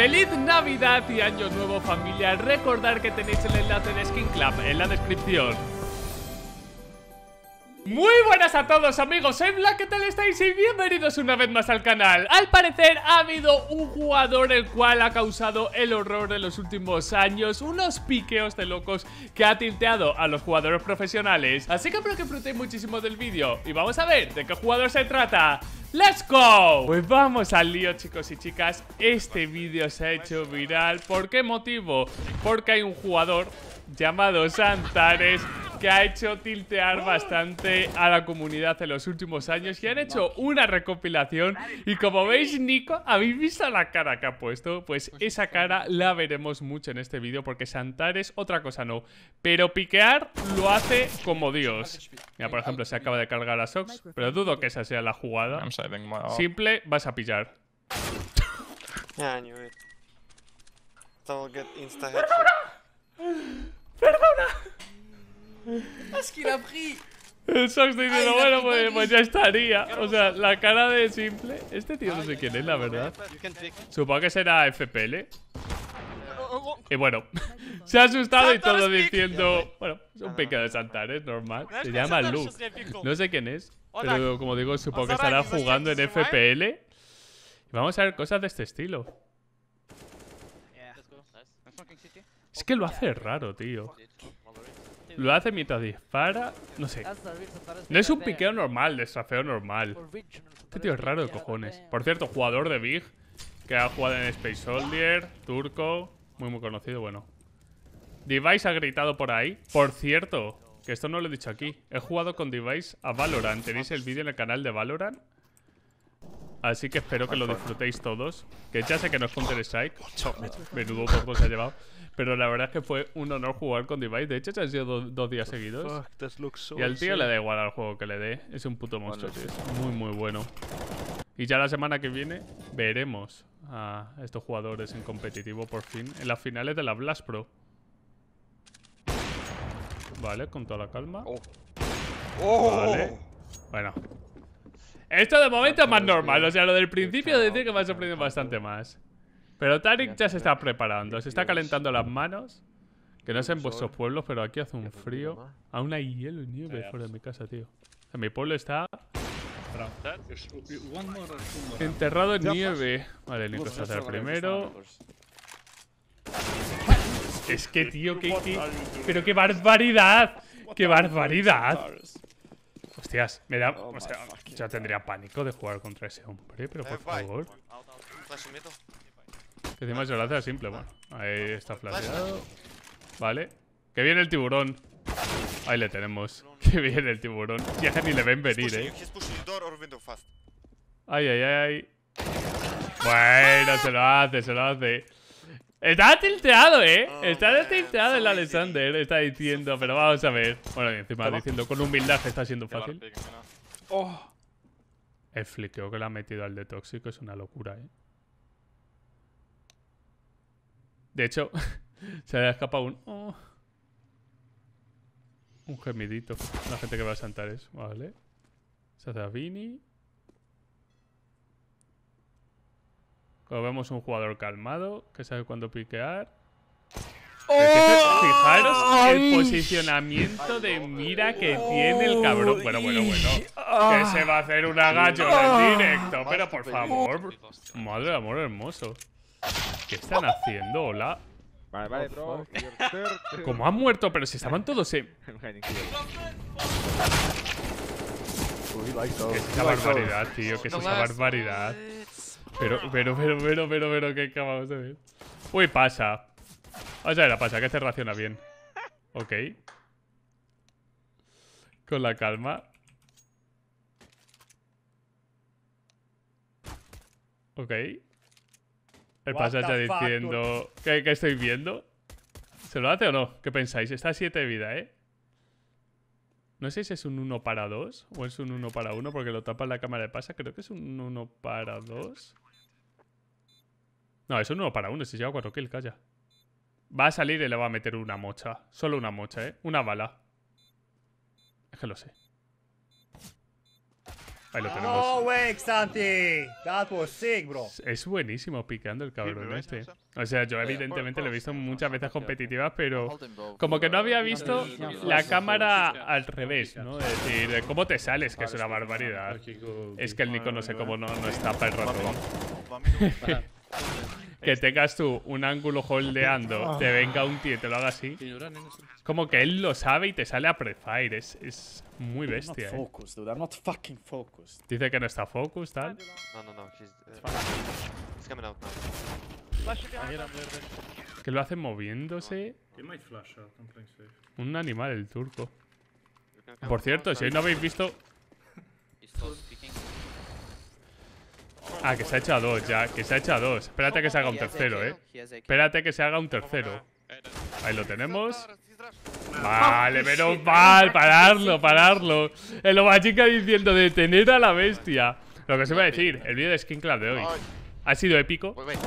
¡Feliz Navidad y Año Nuevo familia! Recordad que tenéis el enlace de Skin Club en la descripción. Muy buenas a todos amigos, soy Black, ¿qué tal estáis? Y bienvenidos una vez más al canal Al parecer ha habido un jugador el cual ha causado el horror de los últimos años Unos piqueos de locos que ha tinteado a los jugadores profesionales Así que espero que disfrutéis muchísimo del vídeo Y vamos a ver de qué jugador se trata ¡Let's go! Pues vamos al lío chicos y chicas Este vídeo se ha hecho viral ¿Por qué motivo? Porque hay un jugador llamado Santares que ha hecho tiltear oh. bastante a la comunidad en los últimos años y han hecho una recopilación y como veis Nico, ¿habéis visto la cara que ha puesto? Pues, pues esa cara la veremos mucho en este vídeo porque Santar es otra cosa no, pero piquear lo hace como Dios. Mira, por ejemplo, se acaba de cargar a Sox, pero dudo que esa sea la jugada. Simple, vas a pillar que diciendo, bueno, pues, pues, ya estaría. O sea, la cara de simple. Este tío no sé quién es, la verdad. Supongo que será FPL. Y bueno, se ha asustado y todo diciendo. Bueno, es un pique de Santarés, normal. Se llama Luz. No sé quién es, pero como digo, supongo que estará jugando en FPL. ¿eh? vamos a ver cosas de este estilo. Es que lo hace raro, tío. Lo hace mientras dispara. No sé. No es un piqueo normal, desafeo normal. Este tío es raro de cojones. Por cierto, jugador de Big. Que ha jugado en Space Soldier. Turco. Muy, muy conocido. Bueno. Device ha gritado por ahí. Por cierto, que esto no lo he dicho aquí. He jugado con Device a Valorant. Tenéis el vídeo en el canal de Valorant. Así que espero que lo disfrutéis todos. Que ya sé que no es Counter-Strike. Menudo poco se ha llevado. Pero la verdad es que fue un honor jugar con Device. De hecho, ya han sido dos días seguidos. y al tío le da igual al juego que le dé. Es un puto monstruo, tío. muy, muy bueno. Y ya la semana que viene veremos a estos jugadores en competitivo por fin en las finales de la Blast Pro. Vale, con toda la calma. Oh. Vale. Oh. Bueno, esto de momento es más normal. O sea, lo del principio de decir que me ha sorprendido bastante más. Pero Tarik ya se está preparando. Se está calentando las manos. Que no sé en vuestros pueblos, pero aquí hace un frío. Aún hay hielo y nieve fuera de mi casa, tío. O mi pueblo está... Enterrado en nieve. Vale, Nico se este hace primero. Pues. Es que, tío, ¿qué? Pero qué barbaridad. ¡Qué barbaridad! Hostias, me da. Oh, o sea, ya tendría pánico de jugar contra ese hombre, pero eh, por favor. encima se lo hace simple, bueno. Ahí está flasheado. Vale. Que viene el tiburón. Ahí le tenemos. Que viene el tiburón. Ya ni le ven venir, eh. Ay, ay, ay. Bueno, se lo hace, se lo hace. Está tilteado, ¿eh? Oh, está tilteado el Alexander. Está diciendo, pero vamos a ver. Bueno, encima diciendo con humildad está siendo fácil. Oh. El fliqueo que le ha metido al de Tóxico es una locura, ¿eh? De hecho, se le ha escapado un... Oh. Un gemidito. La gente que va a saltar eso. vale. Sazavini. vemos un jugador calmado, que sabe cuándo piquear. ¡Oh! fijaros el posicionamiento de mira que tiene el cabrón. Bueno, bueno, bueno. Que se va a hacer una gacho en ¡Ah! directo. Pero por favor. Madre de amor hermoso. ¿Qué están haciendo? Hola. Vale, vale, oh, bro. Como han muerto, pero si estaban todos en. es barbaridad, tío. Que es esa barbaridad. Pero, ah. pero, pero, pero, pero, pero, qué acabamos de ver. Uy, pasa. Vamos ah, a ver pasa, que se este raciona bien. Ok. Con la calma. Ok. El pasa está diciendo... ¿Qué, ¿Qué estoy viendo? ¿Se lo hace o no? ¿Qué pensáis? Está a 7 de vida, ¿eh? No sé si es un 1 para 2 o es un 1 para 1 porque lo tapa en la cámara de pasa. Creo que es un 1 para 2. No, eso no para uno, si lleva 4 kills, calla. Va a salir y le va a meter una mocha. Solo una mocha, ¿eh? Una bala. Es que lo sé. Ahí lo tenemos. Oh, no, wake, Santi. That was sick, bro. Es buenísimo picando el cabrón este. O sea, yo evidentemente lo he visto muchas veces competitivas, pero como que no había visto la cámara al revés, ¿no? Es decir, cómo te sales, que es una barbaridad. Es que el Nico no sé cómo no, no está para el rato. que tengas tú un ángulo holdeando, ah. te venga un tío y te lo haga así. como que él lo sabe y te sale a prefire. Es, muy bestia. Eh. Dice que no está focus, tal. No, no, no. Eh, que lo hace moviéndose. Un animal el turco. Por cierto, si hoy no habéis visto Ah, que se ha hecho dos ya, que se ha hecho dos. Espérate que se haga un tercero, eh. Espérate que se haga un tercero. Ahí lo tenemos. Vale, menos mal, pararlo, pararlo. El chica diciendo detener a la bestia. Lo que se va a decir, el vídeo de Skin de hoy ha sido épico. Pues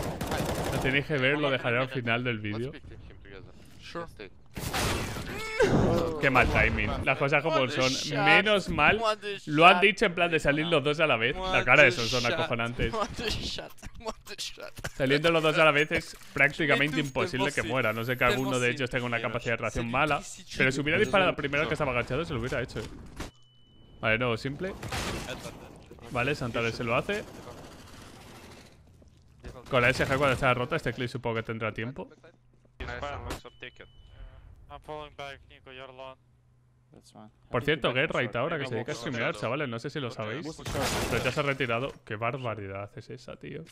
lo tenéis que ver, lo dejaré al final del vídeo. Qué mal timing. Las cosas como son. Menos mal. Lo han dicho en plan de salir los dos a la vez. La cara de esos son acojonantes. Saliendo los dos a la vez es prácticamente imposible que muera. No sé que alguno de ellos tenga una capacidad de reacción mala. Pero si hubiera disparado primero que estaba agachado, se lo hubiera hecho. Vale, no, simple. Vale, Santander se lo hace. Con la SG cuando está rota, este clip supongo que tendrá tiempo. Por cierto, Gerrite ahora que se dedica a streamear, chavales, no sé si lo sabéis. Pero ya se ha retirado. Qué barbaridad es esa, tío.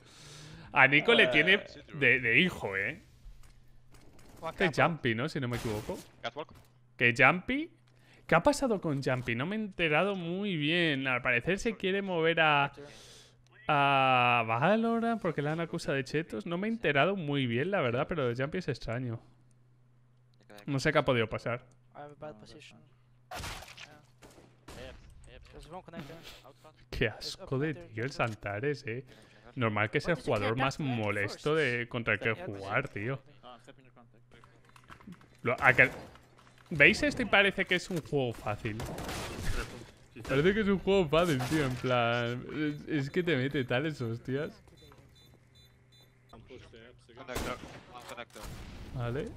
A Nico le eh, tiene de, hijo, ¿eh? Este Jumpy, ¿no? Si no me equivoco. Qué Jumpy... ¿Qué ha pasado con Jumpy? No me he enterado muy bien. Al parecer se quiere mover a... A Valorant porque le han acusado de chetos. No me he enterado muy bien, la verdad, pero de Jumpy es extraño. No sé qué ha podido pasar. Qué asco de tío el Santares, eh. Normal que es el jugador más molesto de contra el que jugar, tío. Ah, veis esto y Parece que es un juego fácil. Parece que es un juego fácil, tío. En plan... es que te mete tales hostias. Vale.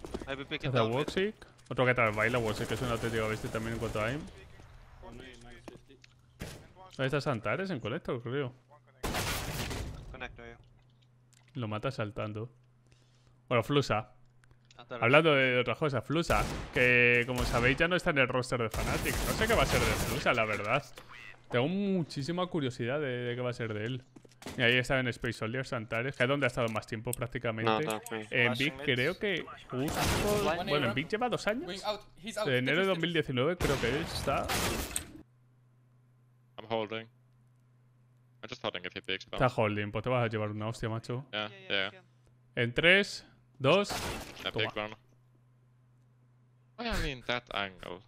Otra Woxic. Otro que tal baila Woxic, que es un auténtico bestia también en cuanto a aim. Ahí está Santares en Collector, creo. Lo mata saltando. Bueno, Flusa. Hablando de otra cosa, Flusa, que como sabéis ya no está en el roster de Fnatic. No sé qué va a ser de Flusa, la verdad. Tengo muchísima curiosidad de, qué va a ser de él. Y ahí está en Space Soldiers Antares, que es donde ha estado más tiempo prácticamente. En Big creo que Bueno, en Big lleva dos años. De enero de 2019 creo que está... I'm holding. I'm just holding Está holding, pues te vas a llevar una hostia, macho. En 3, 2... angle.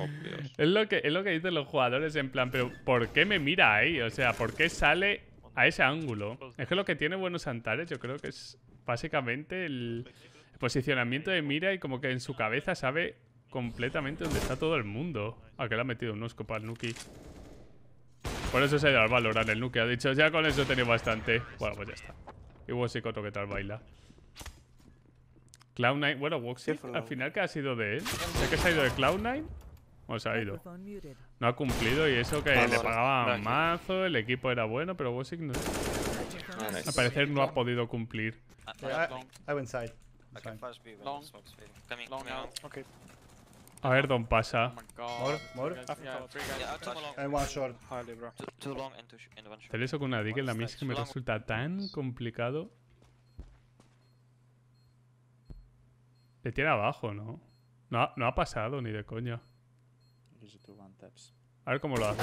Oh, es, lo que, es lo que dicen los jugadores en plan, pero ¿por qué me mira ahí? O sea, ¿por qué sale a ese ángulo? Es que lo que tiene Buenos Antares yo creo que es básicamente el posicionamiento de mira y como que en su cabeza sabe completamente dónde está todo el mundo. Ah, que le ha metido un osco para el Nuki. Por eso se ha ido al valorar el Nuki. Ha dicho, ya con eso he tenido bastante. Bueno, pues ya está. Y Coto que tal baila? Cloud9, bueno, Woxy, al final, que ha sido de él? Sé que se ha ido de Cloud9 ha ido. No ha cumplido y eso que le pagaban mazo, el equipo era bueno, pero Wosik no... Ah, Al parecer no ha podido cumplir. Ah, A ver, Don pasa. Oh more, eso con una Deagle la mí es que me resulta tan complicado. Le tiene abajo, ¿no? No no ha pasado ni de coña. A ver cómo lo hace.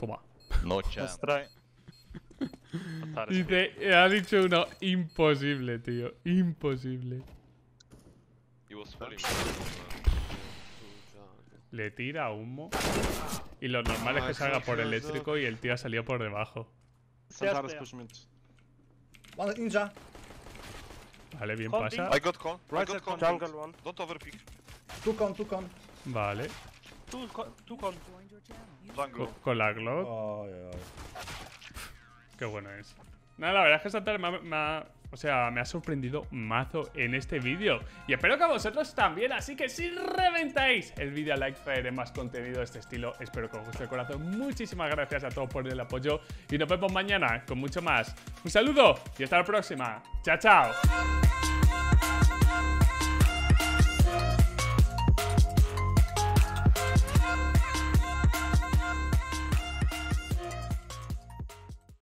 Toma. No Y Dice, eh, ha dicho uno, imposible, tío. Imposible. Le tira humo. Y lo normal es que ah, salga por eléctrico y el tío ha salido por debajo. Vale, bien pasa. Vale. Tú, con. la Glock. Qué bueno es. Nada, la verdad es que esta me, ha, o sea, me ha sorprendido mazo en este vídeo. Y espero que a vosotros también, así que si reventáis el vídeo a like, traeré más contenido de este estilo. Espero que os guste el corazón. Muchísimas gracias a todos por el apoyo y nos vemos mañana con mucho más. Un saludo y hasta la próxima. Chao, chao.